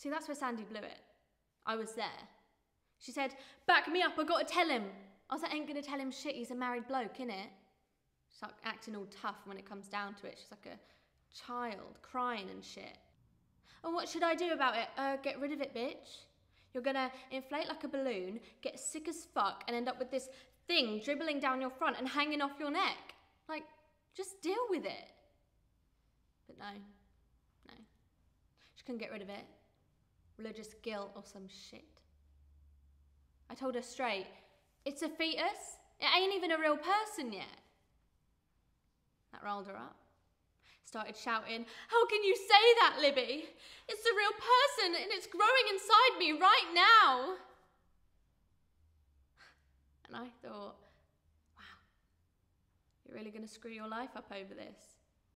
See, that's where Sandy blew it. I was there. She said, Back me up, I gotta tell him. I was like, Ain't gonna tell him shit, he's a married bloke, innit? She's like acting all tough when it comes down to it. She's like a child, crying and shit. And what should I do about it? Uh, get rid of it, bitch. You're gonna inflate like a balloon, get sick as fuck, and end up with this thing dribbling down your front and hanging off your neck. Like, just deal with it. But no, no. She couldn't get rid of it religious guilt or some shit. I told her straight, it's a fetus. It ain't even a real person yet. That rolled her up. Started shouting, How can you say that, Libby? It's a real person and it's growing inside me right now. And I thought, Wow, you're really going to screw your life up over this.